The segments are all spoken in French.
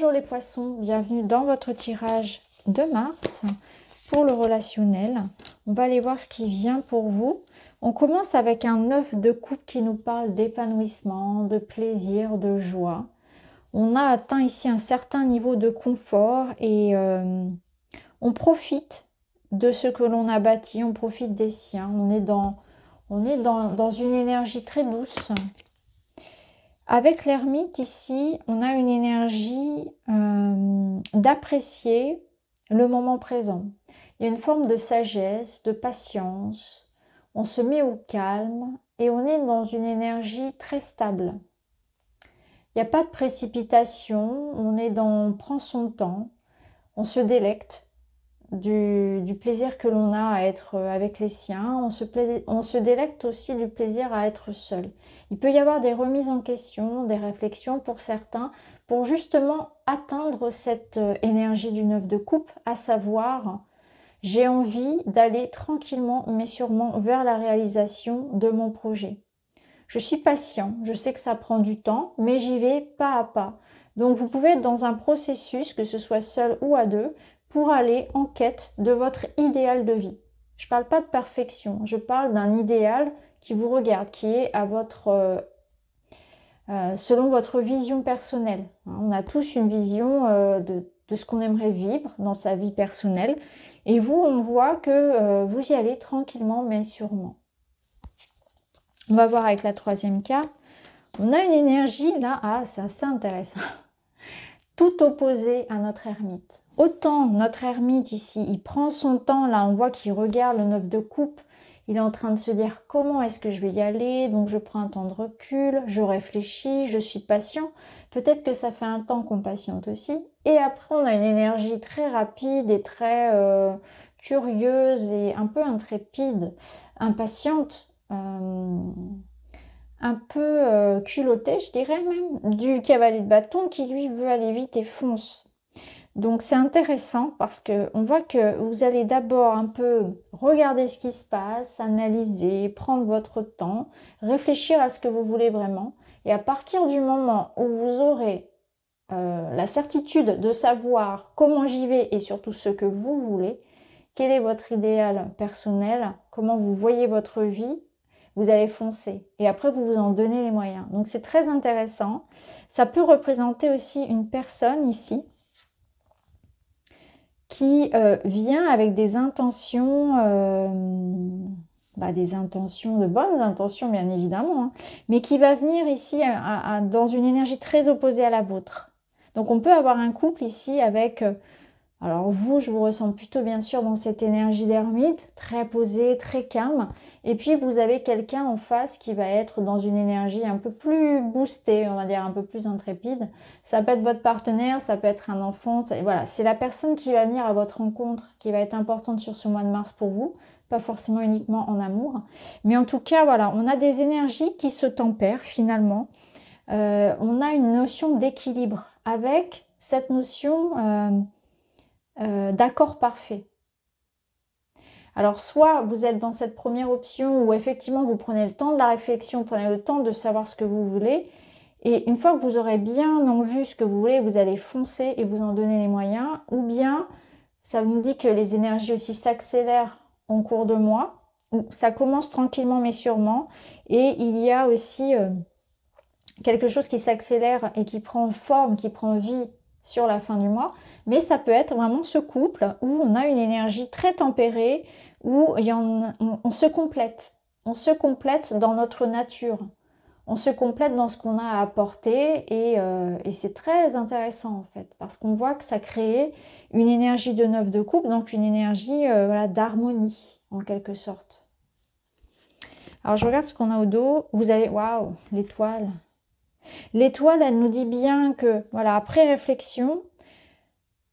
Bonjour les poissons, bienvenue dans votre tirage de mars pour le relationnel. On va aller voir ce qui vient pour vous. On commence avec un œuf de coupe qui nous parle d'épanouissement, de plaisir, de joie. On a atteint ici un certain niveau de confort et euh, on profite de ce que l'on a bâti, on profite des siens, on est dans, on est dans, dans une énergie très douce, avec l'ermite ici, on a une énergie euh, d'apprécier le moment présent. Il y a une forme de sagesse, de patience. On se met au calme et on est dans une énergie très stable. Il n'y a pas de précipitation, on est dans on prend son temps, on se délecte du, plaisir que l'on a à être euh, avec les siens, on se, délecte aussi du plaisir à être seul. Il peut y avoir des remises en question, des réflexions pour certains, pour justement atteindre cette euh, énergie du neuf de coupe, à savoir j'ai envie d'aller tranquillement mais sûrement vers la réalisation de mon projet. Je suis patient, je sais que ça prend du temps, mais j'y vais pas à pas. Donc vous pouvez être dans un processus, que ce soit seul ou à deux, pour aller en quête de votre idéal de vie. Je ne parle pas de perfection, je parle d'un idéal qui vous regarde, qui est à votre euh, euh, selon votre vision personnelle. Hein, on a tous une vision euh, de, de, ce qu'on aimerait vivre dans sa vie personnelle. Et vous, on voit que vous y allez tranquillement mais sûrement. On va voir avec la troisième carte. On a une énergie là, ah, c'est assez intéressant, tout opposé à notre ermite. Autant notre ermite ici, il prend son temps, là on voit qu'il regarde le 9 de coupe, il est en train de se dire comment est-ce que je vais y aller, donc je prends un temps de recul, je réfléchis, je suis patient. Peut-être que ça fait un temps qu'on patiente aussi. Et après, on a une énergie très rapide et très euh, curieuse et un peu intrépide, impatiente. Euh, un peu euh, culotté, je dirais même, du cavalier de bâton qui lui veut aller vite et fonce. Donc c'est intéressant parce que on voit que vous allez d'abord un peu regarder ce qui se passe, analyser, prendre votre temps, réfléchir à ce que vous voulez vraiment. Et à partir du moment où vous aurez euh, la certitude de savoir comment j'y vais et surtout ce que vous voulez, quel est votre idéal personnel, comment vous voyez votre vie, vous allez foncer et après vous vous en donnez les moyens. Donc c'est très intéressant. Ça peut représenter aussi une personne ici qui euh, vient avec des intentions, euh, bah, des intentions, de bonnes intentions bien évidemment, hein, mais qui va venir ici dans une énergie très opposée à la vôtre. Donc on peut avoir un couple ici avec euh, alors vous, je vous ressens plutôt bien sûr dans cette énergie d'hermite, très posée, très calme. Et puis vous avez quelqu'un en face qui va être dans une énergie un peu plus boostée, on va dire un peu plus intrépide. Ça peut être votre partenaire, ça peut être un enfant. Voilà, c'est la personne qui va venir à votre rencontre, qui va être importante sur ce mois de mars pour vous, pas forcément uniquement en amour. Mais en tout cas, voilà, on a des énergies qui se tempèrent finalement. Euh, on a une notion d'équilibre avec cette notion... Euh, euh, d'accord parfait. Alors soit vous êtes dans cette première option où effectivement vous prenez le temps de la réflexion, vous prenez le temps de savoir ce que vous voulez, et une fois que vous aurez bien en vue ce que vous voulez, vous allez foncer et vous en donner les moyens, ou bien ça vous dit que les énergies aussi s'accélèrent en cours de mois, ça commence tranquillement mais sûrement, et il y a aussi euh, quelque chose qui s'accélère et qui prend forme, qui prend vie sur la fin du mois, mais ça peut être vraiment ce couple où on a une énergie très tempérée, où y en, on, se complète, on se complète dans notre nature, on se complète dans ce qu'on a à apporter euh, et, c'est très intéressant en fait, parce qu'on voit que ça crée une énergie de neuf de couple, donc une énergie euh, voilà, d'harmonie en quelque sorte. Alors je regarde ce qu'on a au dos, vous avez, waouh, l'étoile, L'étoile, elle nous dit bien que, voilà, après réflexion,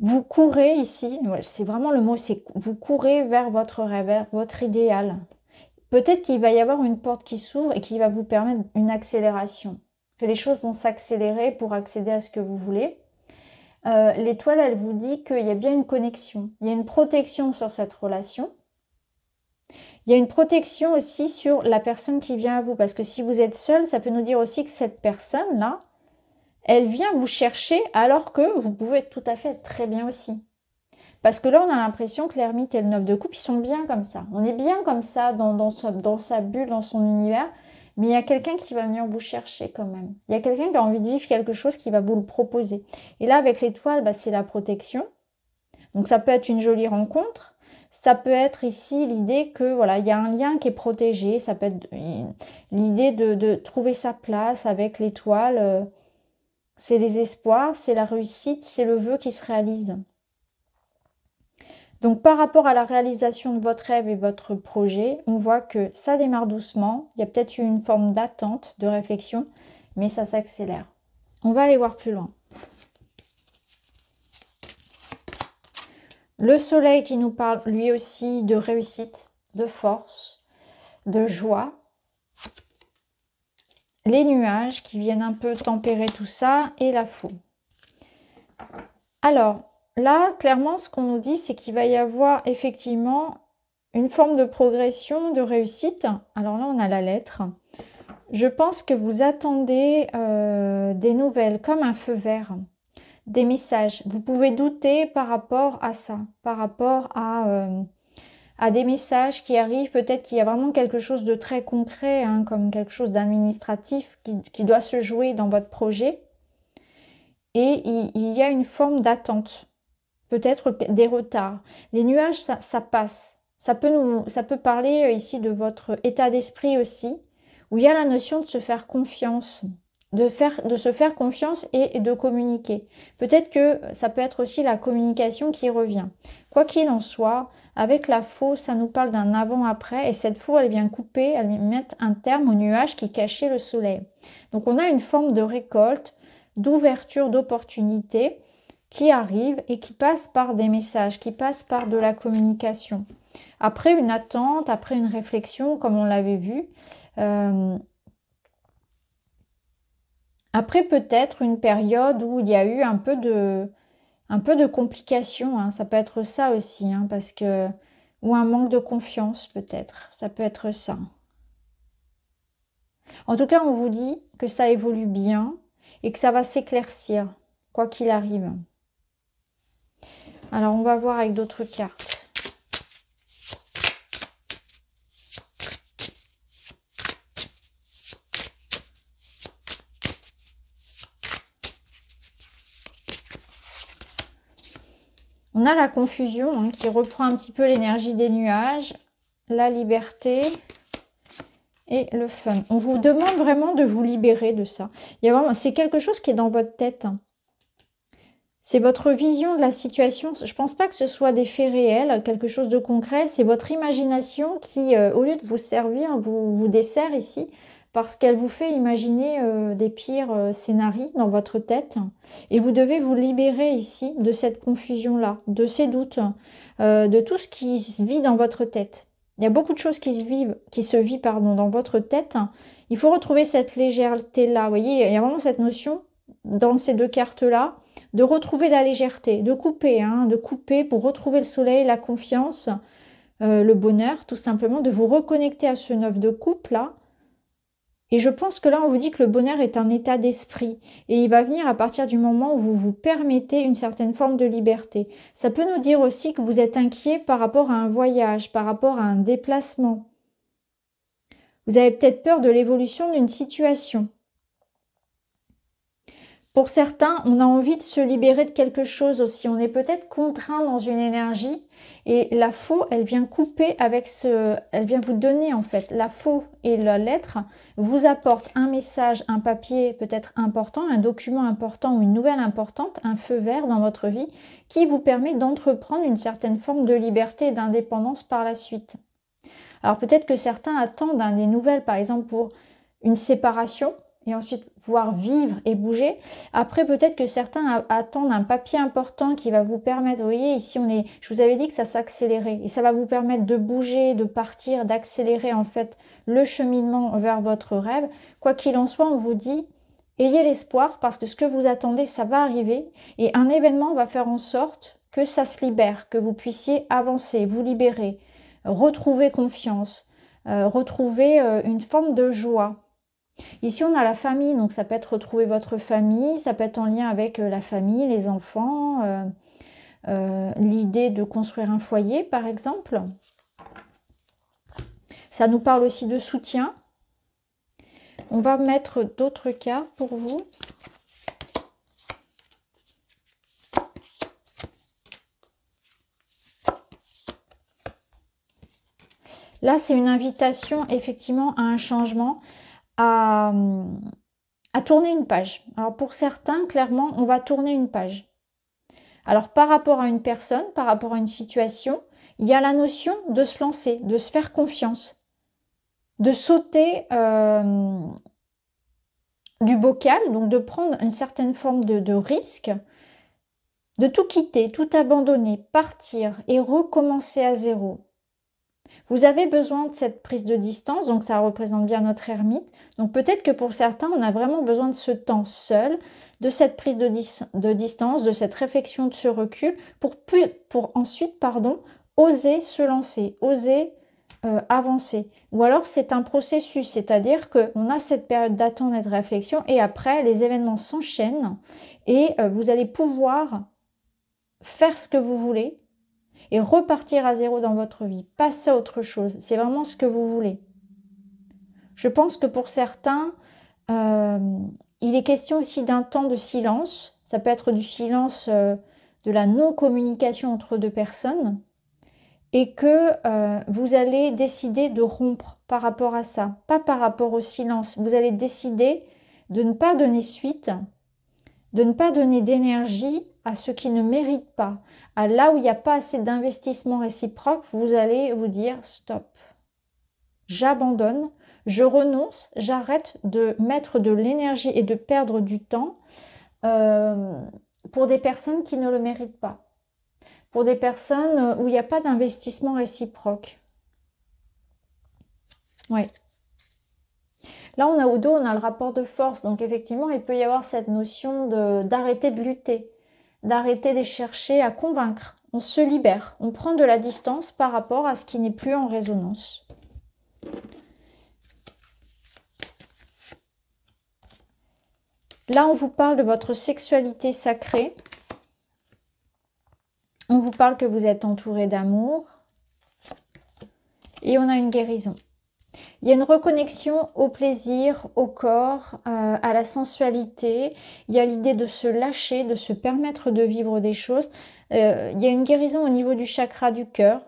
vous courez ici, c'est vraiment le mot, c'est vous courez vers votre rêve, votre idéal. Peut-être qu'il va y avoir une porte qui s'ouvre et qui va vous permettre une accélération, que les choses vont s'accélérer pour accéder à ce que vous voulez. Euh, l'étoile, elle vous dit qu'il y a bien une connexion, il y a une protection sur cette relation, il y a une protection aussi sur la personne qui vient à vous, parce que si vous êtes seul, ça peut nous dire aussi que cette personne-là, elle vient vous chercher alors que vous pouvez être tout à fait très bien aussi. Parce que là, on a l'impression que l'ermite et le neuf de coupe, ils sont bien comme ça. On est bien comme ça dans, sa, bulle, dans son univers. Mais il y a quelqu'un qui va venir vous chercher quand même. Il y a quelqu'un qui a envie de vivre quelque chose qui va vous le proposer. Et là, avec l'étoile, bah, c'est la protection. Donc ça peut être une jolie rencontre. Ça peut être ici l'idée que voilà, il y a un lien qui est protégé. Ça peut être l'idée de, trouver sa place avec l'étoile. Euh, c'est les espoirs, c'est la réussite, c'est le vœu qui se réalise. Donc par rapport à la réalisation de votre rêve et votre projet, on voit que ça démarre doucement, il y a peut-être une forme d'attente, de réflexion, mais ça s'accélère. On va aller voir plus loin. Le soleil qui nous parle lui aussi de réussite, de force, de joie. Les nuages qui viennent un peu tempérer tout ça et la foule. Alors là, clairement, ce qu'on nous dit, c'est qu'il va y avoir effectivement une forme de progression, de réussite. Alors là, on a la lettre. Je pense que vous attendez euh, des nouvelles comme un feu vert des messages. Vous pouvez douter par rapport à ça, par rapport à, euh, à des messages qui arrivent. Peut-être qu'il y a vraiment quelque chose de très concret, hein, comme quelque chose d'administratif qui, doit se jouer dans votre projet. Et il, y a une forme d'attente, peut-être des retards. Les nuages, ça, passe. Ça peut, nous, ça peut parler euh, ici de votre état d'esprit aussi, où il y a la notion de se faire confiance de, faire, de se faire confiance et de communiquer. Peut-être que ça peut être aussi la communication qui revient. Quoi qu'il en soit, avec la faux, ça nous parle d'un avant-après et cette faux, elle vient couper, elle vient mettre un terme au nuage qui cachait le soleil. Donc on a une forme de récolte, d'ouverture, d'opportunité qui arrive et qui passe par des messages, qui passe par de la communication. Après une attente, après une réflexion, comme on l'avait vu, euh, après, peut-être une période où il y a eu un peu de, complications. Hein. Ça peut être ça aussi, hein, parce que ou un manque de confiance peut-être. Ça peut être ça. En tout cas, on vous dit que ça évolue bien et que ça va s'éclaircir, quoi qu'il arrive. Alors, on va voir avec d'autres cartes. On a la confusion hein, qui reprend un petit peu l'énergie des nuages, la liberté et le fun. On vous demande vraiment de vous libérer de ça. C'est quelque chose qui est dans votre tête. Hein. C'est votre vision de la situation. Je ne pense pas que ce soit des faits réels, quelque chose de concret. C'est votre imagination qui, euh, au lieu de vous servir, vous, vous dessert ici parce qu'elle vous fait imaginer euh, des pires euh, scénarios dans votre tête et vous devez vous libérer ici de cette confusion-là, de ces doutes, euh, de tout ce qui se vit dans votre tête. Il y a beaucoup de choses qui se vivent, qui se vit pardon, dans votre tête. Il faut retrouver cette légèreté-là. Vous voyez, il y a vraiment cette notion dans ces deux cartes-là de retrouver la légèreté, de couper, hein, de couper pour retrouver le soleil, la confiance, le bonheur, tout simplement, de vous reconnecter à ce neuf de coupe-là, et je pense que là, on vous dit que le bonheur est un état d'esprit. Et il va venir à partir du moment où vous vous permettez une certaine forme de liberté. Ça peut nous dire aussi que vous êtes inquiet par rapport à un voyage, par rapport à un déplacement. Vous avez peut-être peur de l'évolution d'une situation. Pour certains, on a envie de se libérer de quelque chose aussi. On est peut-être contraint dans une énergie et la faux, elle vient couper avec ce... Elle vient vous donner en fait. La faux et la lettre vous apportent un message, un papier peut-être important, un document important ou une nouvelle importante, un feu vert dans votre vie qui vous permet d'entreprendre une certaine forme de liberté et d'indépendance par la suite. Alors peut-être que certains attendent hein, des nouvelles par exemple pour une séparation et ensuite pouvoir vivre et bouger. Après, peut-être que certains attendent un papier important qui va vous permettre, vous voyez, ici on est, je vous avais dit que ça s'accélérait et ça va vous permettre de bouger, de partir, d'accélérer en fait le cheminement vers votre rêve. Quoi qu'il en soit, on vous dit, ayez l'espoir parce que ce que vous attendez, ça va arriver et un événement va faire en sorte que ça se libère, que vous puissiez avancer, vous libérer, retrouver confiance, euh, retrouver euh, une forme de joie Ici, on a la famille, donc ça peut être retrouver votre famille, ça peut être en lien avec euh, la famille, les enfants, euh, euh, l'idée de construire un foyer, par exemple. Ça nous parle aussi de soutien. On va mettre d'autres cas pour vous. Là, c'est une invitation effectivement à un changement à, euh, à tourner une page. Alors pour certains, clairement, on va tourner une page. Alors par rapport à une personne, par rapport à une situation, il y a la notion de se lancer, de se faire confiance, de sauter euh, du bocal, donc de prendre une certaine forme de risque, de tout quitter, tout abandonner, partir et recommencer à zéro. Vous avez besoin de cette prise de distance, donc ça représente bien notre ermite. Donc peut-être que pour certains, on a vraiment besoin de ce temps seul, de cette prise de, de distance, de cette réflexion, de ce recul, pour, pour ensuite, pardon, oser se lancer, oser euh, avancer. Ou alors c'est un processus, c'est-à-dire qu'on a cette période d'attente et de réflexion, et après les événements s'enchaînent, et euh, vous allez pouvoir faire ce que vous voulez, et repartir à zéro dans votre vie, passer à autre chose. C'est vraiment ce que vous voulez. Je pense que pour certains, euh, il est question aussi d'un temps de silence. Ça peut être du silence euh, de la non-communication entre deux personnes et que euh, vous allez décider de rompre par rapport à ça, pas par rapport au silence. Vous allez décider de ne pas donner suite, de ne pas donner d'énergie à ceux qui ne méritent pas, à là où il n'y a pas assez d'investissement réciproque, vous allez vous dire stop. J'abandonne, je renonce, j'arrête de mettre de l'énergie et de perdre du temps euh, pour des personnes qui ne le méritent pas, pour des personnes euh, où il n'y a pas d'investissement réciproque. Ouais. Là, on a au dos, on a le rapport de force. Donc, effectivement, il peut y avoir cette notion d'arrêter de, lutter d'arrêter de chercher à convaincre. On se libère, on prend de la distance par rapport à ce qui n'est plus en résonance. Là, on vous parle de votre sexualité sacrée. On vous parle que vous êtes entouré d'amour. Et on a une guérison. Il y a une reconnexion au plaisir, au corps, euh, à la sensualité. Il y a l'idée de se lâcher, de se permettre de vivre des choses. Euh, il y a une guérison au niveau du chakra du cœur.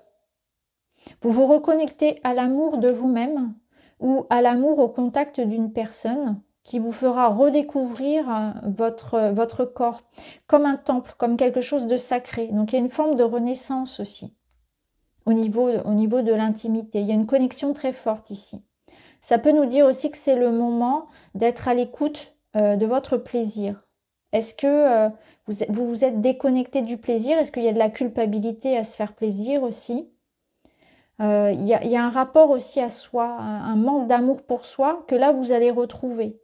Vous vous reconnectez à l'amour de vous-même ou à l'amour au contact d'une personne qui vous fera redécouvrir euh, votre, votre corps comme un temple, comme quelque chose de sacré. Donc il y a une forme de renaissance aussi au niveau, au niveau de l'intimité. Il y a une connexion très forte ici. Ça peut nous dire aussi que c'est le moment d'être à l'écoute euh, de votre plaisir. Est-ce que euh, vous, vous, êtes déconnecté du plaisir Est-ce qu'il y a de la culpabilité à se faire plaisir aussi euh, Il y, a un rapport aussi à soi, un manque d'amour pour soi que là vous allez retrouver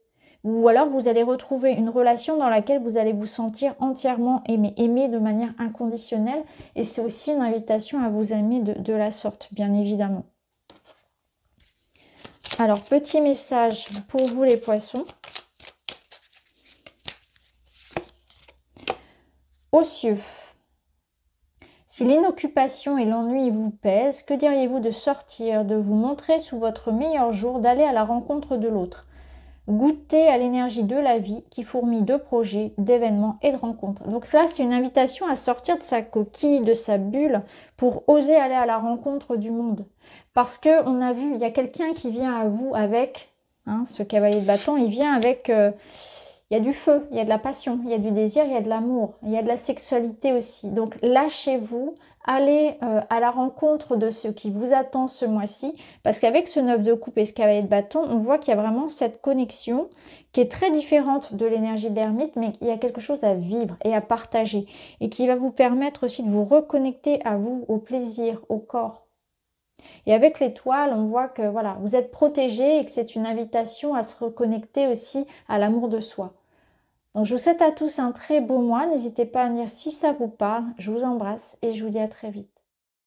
ou alors vous allez retrouver une relation dans laquelle vous allez vous sentir entièrement aimé, aimé de manière inconditionnelle, et c'est aussi une invitation à vous aimer de, la sorte, bien évidemment. Alors, petit message pour vous les poissons. cieux, Si l'inoccupation et l'ennui vous pèsent, que diriez-vous de sortir, de vous montrer sous votre meilleur jour, d'aller à la rencontre de l'autre goûter à l'énergie de la vie qui fourmille de projets, d'événements et de rencontres. Donc ça, c'est une invitation à sortir de sa coquille, de sa bulle, pour oser aller à la rencontre du monde. Parce que on a vu, il y a quelqu'un qui vient à vous avec, hein, ce cavalier de bâton, il vient avec, euh, il y a du feu, il y a de la passion, il y a du désir, il y a de l'amour, il y a de la sexualité aussi. Donc lâchez-vous, allez euh, à la rencontre de ce qui vous attend ce mois-ci, parce qu'avec ce 9 de coupe et ce cavalier de bâton, on voit qu'il y a vraiment cette connexion qui est très différente de l'énergie de l'ermite, mais il y a quelque chose à vivre et à partager, et qui va vous permettre aussi de vous reconnecter à vous, au plaisir, au corps. Et avec l'étoile, on voit que voilà, vous êtes protégé et que c'est une invitation à se reconnecter aussi à l'amour de soi. Donc je vous souhaite à tous un très beau mois. N'hésitez pas à venir si ça vous parle. Je vous embrasse et je vous dis à très vite.